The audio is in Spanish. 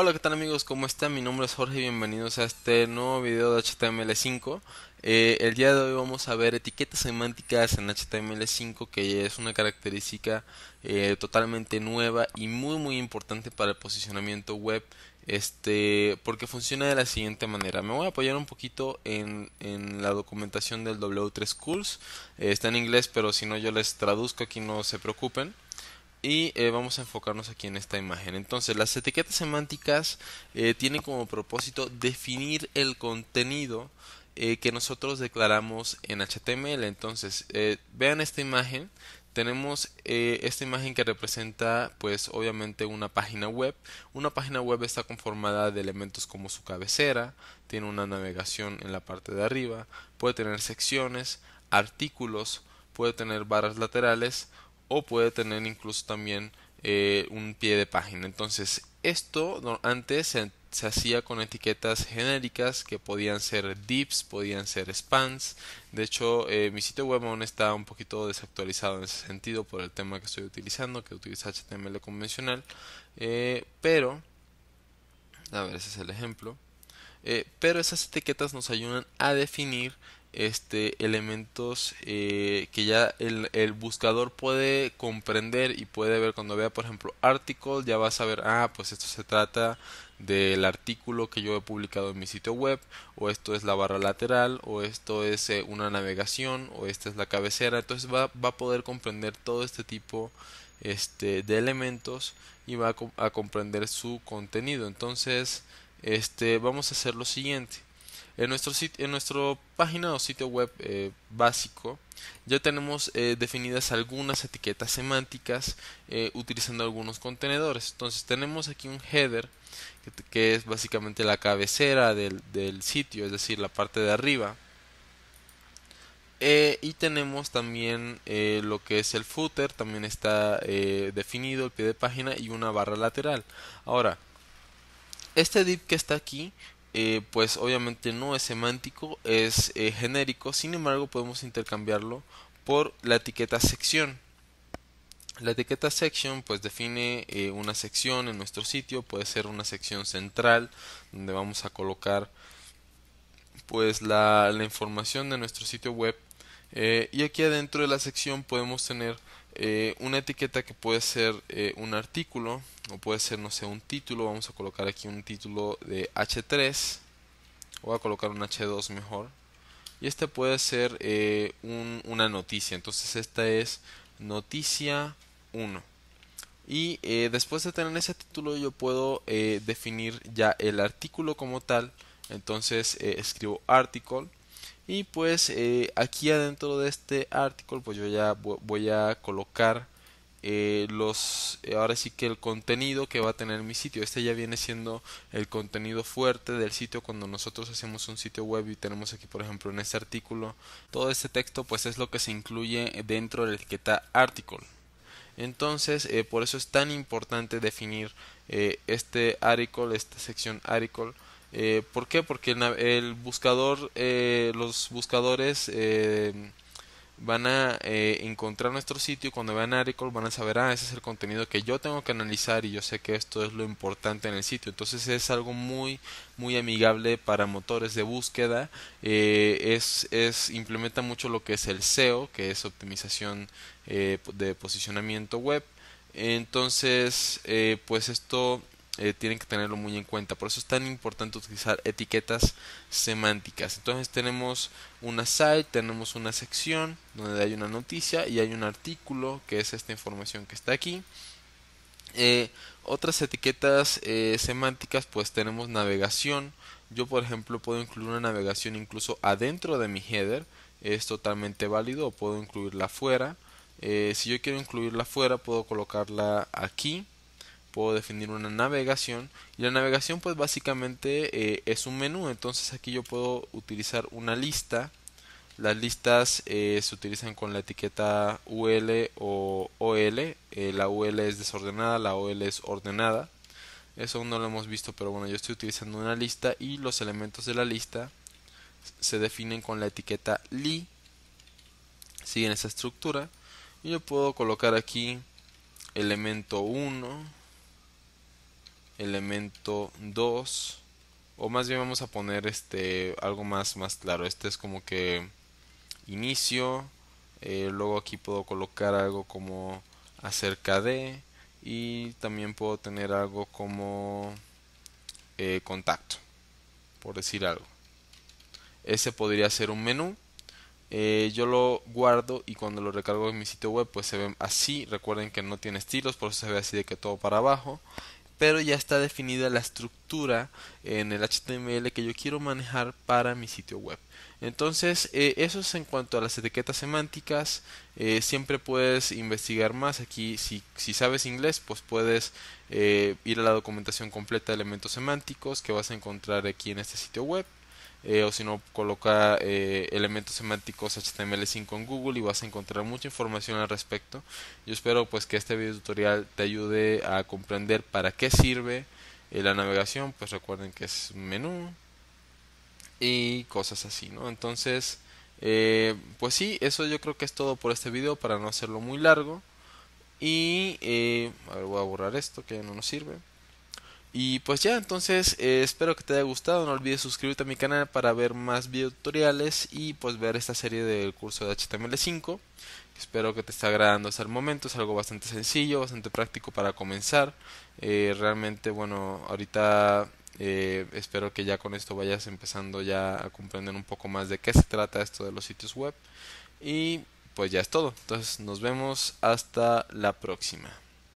Hola, ¿qué tal amigos? ¿Cómo están? Mi nombre es Jorge y bienvenidos a este nuevo video de HTML5. Eh, el día de hoy vamos a ver etiquetas semánticas en HTML5, que es una característica eh, totalmente nueva y muy muy importante para el posicionamiento web, este, porque funciona de la siguiente manera. Me voy a apoyar un poquito en, la documentación del W3 Schools. Eh, está en inglés, pero si no yo les traduzco aquí, no se preocupen y eh, vamos a enfocarnos aquí en esta imagen. Entonces, las etiquetas semánticas eh, tienen como propósito definir el contenido eh, que nosotros declaramos en HTML. Entonces, vean esta imagen. Tenemos esta imagen que representa, pues, obviamente una página web. Una página web está conformada de elementos como su cabecera, tiene una navegación en la parte de arriba, puede tener secciones, artículos, puede tener barras laterales o puede tener incluso también eh, un pie de página. Entonces, esto antes se, hacía con etiquetas genéricas que podían ser dips, podían ser spans. De hecho, eh, mi sitio web aún está un poquito desactualizado en ese sentido por el tema que estoy utilizando, que utiliza HTML convencional. Eh, pero, a ver, ese es el ejemplo. pero esas etiquetas nos ayudan a definir este elementos eh, que ya el, el, buscador puede comprender y puede ver cuando vea por ejemplo article ya va a saber ah pues esto se trata del artículo que yo he publicado en mi sitio web o esto es la barra lateral o esto es eh, una navegación o esta es la cabecera entonces va, va a poder comprender todo este tipo este, de elementos y va a comprender su contenido entonces este vamos a hacer lo siguiente en nuestro, sitio, en nuestro página o sitio web eh, básico ya tenemos eh, definidas algunas etiquetas semánticas eh, utilizando algunos contenedores. Entonces tenemos aquí un header que, es básicamente la cabecera del, del, sitio, es decir, la parte de arriba. y tenemos también lo que es el footer, también está definido el pie de página y una barra lateral. Ahora, este div que está aquí eh, pues obviamente no es semántico, es eh, genérico, sin embargo podemos intercambiarlo por la etiqueta sección. La etiqueta sección pues define eh, una sección en nuestro sitio, puede ser una sección central donde vamos a colocar pues la, la información de nuestro sitio web y aquí adentro de la sección podemos tener eh, una etiqueta que puede ser eh, un artículo o puede ser no sé un título vamos a colocar aquí un título de h3 voy a colocar un h2 mejor y este puede ser eh, una noticia entonces esta es noticia 1 y después de tener ese título yo puedo definir ya el artículo como tal entonces escribo article y pues eh, aquí adentro de este artículo pues yo ya voy a colocar eh, los eh, ahora sí que el contenido que va a tener mi sitio este ya viene siendo el contenido fuerte del sitio cuando nosotros hacemos un sitio web y tenemos aquí por ejemplo en este artículo todo este texto pues es lo que se incluye dentro de la etiqueta article entonces por eso es tan importante definir este article esta sección article eh, ¿Por qué? Porque el, buscador, eh, los buscadores eh, van a encontrar nuestro sitio cuando vean article van a saber, ah, ese es el contenido que yo tengo que analizar y yo sé que esto es lo importante en el sitio. Entonces es algo muy, muy amigable para motores de búsqueda. es, es, implementa mucho lo que es el SEO, que es optimización de posicionamiento web. Entonces, pues esto eh, tienen que tenerlo muy en cuenta. Por eso es tan importante utilizar etiquetas semánticas. Entonces tenemos una site, tenemos una sección donde hay una noticia y hay un artículo que es esta información que está aquí. Eh, otras etiquetas eh, semánticas pues tenemos navegación. Yo por ejemplo puedo incluir una navegación incluso adentro de mi header. Es totalmente válido o puedo incluirla afuera. si yo quiero incluirla afuera puedo colocarla aquí puedo definir una navegación y la navegación pues básicamente eh, es un menú entonces aquí yo puedo utilizar una lista las listas eh, se utilizan con la etiqueta ul o ol eh, la ul es desordenada la ol es ordenada eso no lo hemos visto pero bueno yo estoy utilizando una lista y los elementos de la lista se definen con la etiqueta li siguen esa estructura y yo puedo colocar aquí elemento 1 elemento 2 o más bien vamos a poner este algo más más claro este es como que inicio eh, luego aquí puedo colocar algo como acerca de y también puedo tener algo como eh, contacto por decir algo ese podría ser un menú eh, yo lo guardo y cuando lo recargo en mi sitio web pues se ve así recuerden que no tiene estilos por eso se ve así de que todo para abajo pero ya está definida la estructura en el HTML que yo quiero manejar para mi sitio web. Entonces, eh, eso es en cuanto a las etiquetas semánticas. Eh, siempre puedes investigar más. Aquí, si, sabes inglés, pues puedes eh, ir a la documentación completa de elementos semánticos que vas a encontrar aquí en este sitio web. Eh, o si no coloca eh, elementos semánticos HTML5 en Google y vas a encontrar mucha información al respecto. Yo espero pues que este video tutorial te ayude a comprender para qué sirve eh, la navegación, pues recuerden que es un menú y cosas así, ¿no? Entonces, pues sí, eso yo creo que es todo por este video para no hacerlo muy largo. Y a ver, voy a borrar esto que no nos sirve. Y pues ya, entonces eh, espero que te haya gustado. No olvides suscribirte a mi canal para ver más videotutoriales y pues ver esta serie del curso de HTML5. Espero que te esté agradando hasta el momento. Es algo bastante sencillo, bastante práctico para comenzar. Eh, realmente, bueno, ahorita eh, espero que ya con esto vayas empezando ya a comprender un poco más de qué se trata esto de los sitios web. Y pues ya es todo. Entonces nos vemos hasta la próxima.